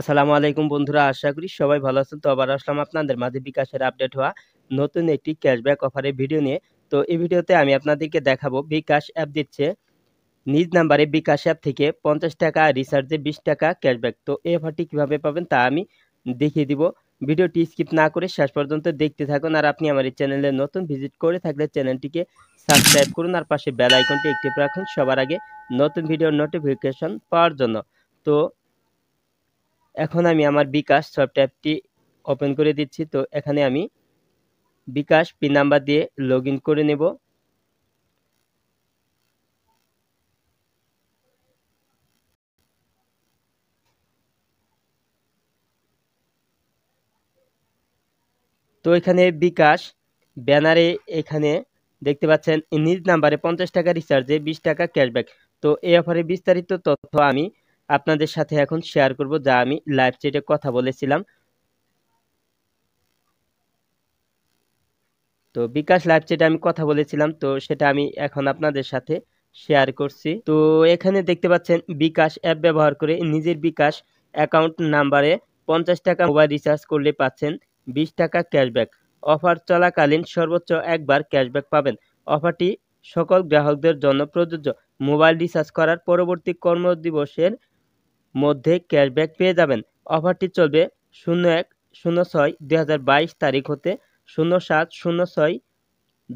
আসসালামু আলাইকুম বন্ধুরা আশা করি সবাই ভালো আছেন তো আবার আসলাম আপনাদের মাঝে বিকাশের আপডেট হওয়া নতুন একটি ক্যাশব্যাক অফারের ভিডিও নিয়ে তো এই ভিডিওতে আমি আপনাদেরকে দেখাবো বিকাশ অ্যাপ দিচ্ছে নিজ নাম্বারে বিকাশ অ্যাপ থেকে পঞ্চাশ টাকা রিচার্জে বিশ টাকা ক্যাশব্যাক তো এই অফারটি কীভাবে পাবেন তা আমি দেখিয়ে দিব ভিডিওটি স্কিপ না করে শেষ পর্যন্ত দেখতে থাকুন আর আপনি আমার এই চ্যানেলে নতুন ভিজিট করে থাকলে চ্যানেলটিকে সাবস্ক্রাইব করুন আর পাশে বেল আইকনটি অ্যাক্টিভ রাখুন সবার আগে নতুন ভিডিওর নোটিফিকেশন পাওয়ার জন্য তো এখন আমি আমার বিকাশ সফট অ্যাপটি ওপেন করে দিচ্ছি তো এখানে আমি বিকাশ পিন নাম্বার দিয়ে লগ করে নেব তো এখানে বিকাশ ব্যানারে এখানে দেখতে পাচ্ছেন নিজ নাম্বারে পঞ্চাশ টাকা রিচার্জে বিশ টাকা ক্যাশব্যাক তো এই অফারে বিস্তারিত তথ্য আমি আপনাদের সাথে এখন শেয়ার করব যা আমি লাইভ চ্যাটে কথা বলেছিলাম তো বিকাশ লাইভ চ্যাটে আমি কথা বলেছিলাম তো সেটা আমি এখন আপনাদের সাথে শেয়ার করছি তো এখানে দেখতে পাচ্ছেন বিকাশ অ্যাপ ব্যবহার করে নিজের বিকাশ অ্যাকাউন্ট নাম্বারে পঞ্চাশ টাকা মোবাইল রিচার্জ করলে পাচ্ছেন বিশ টাকা ক্যাশব্যাক অফার চলাকালীন সর্বোচ্চ একবার ক্যাশব্যাক পাবেন অফারটি সকল গ্রাহকদের জন্য প্রযোজ্য মোবাইল রিচার্জ করার পরবর্তী কর্মদিবসের মধ্যে ক্যাশব্যাক পেয়ে যাবেন অফারটি চলবে শূন্য এক শূন্য ছয় দুই তারিখ হতে শূন্য সাত শূন্য ছয়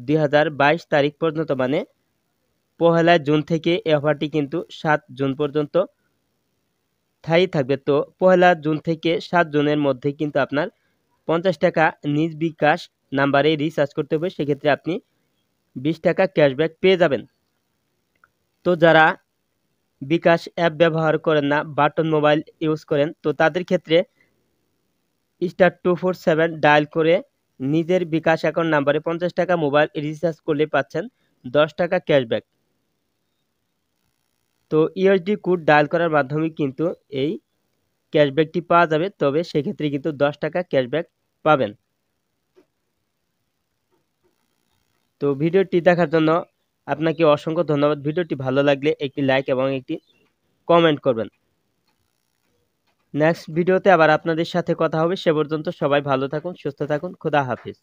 দুই তারিখ পর্যন্ত মানে পহেলা জুন থেকে এই অফারটি কিন্তু সাত জুন পর্যন্ত স্থায়ী থাকবে তো পহেলা জুন থেকে সাত জুনের মধ্যে কিন্তু আপনার পঞ্চাশ টাকা নিজ বিকাশ নাম্বারে রিচার্জ করতে হবে সেক্ষেত্রে আপনি বিশ টাকা ক্যাশব্যাক পেয়ে যাবেন তো যারা বিকাশ অ্যাপ ব্যবহার করেন না বাটন মোবাইল ইউজ করেন তো তাদের ক্ষেত্রে star two four seven dial করে নিজের বিকাশ অ্যাকাউন্ট নাম্বারে পঞ্চাশ টাকা মোবাইল রিচার্জ করলে পাচ্ছেন দশ টাকা ক্যাশব্যাক তো ইউএসডি কোড ডায়াল করার মাধ্যমে কিন্তু এই ক্যাশব্যাকটি পাওয়া যাবে তবে সেক্ষেত্রে কিন্তু দশ টাকা ক্যাশব্যাক পাবেন তো ভিডিওটি দেখার জন্য আপনাকে অসংখ্য ধন্যবাদ ভিডিওটি ভালো লাগলে একটি লাইক এবং একটি কমেন্ট করবেন নেক্সট ভিডিওতে আবার আপনাদের সাথে কথা হবে সে পর্যন্ত সবাই ভালো থাকুন সুস্থ থাকুন খোদা হাফিজ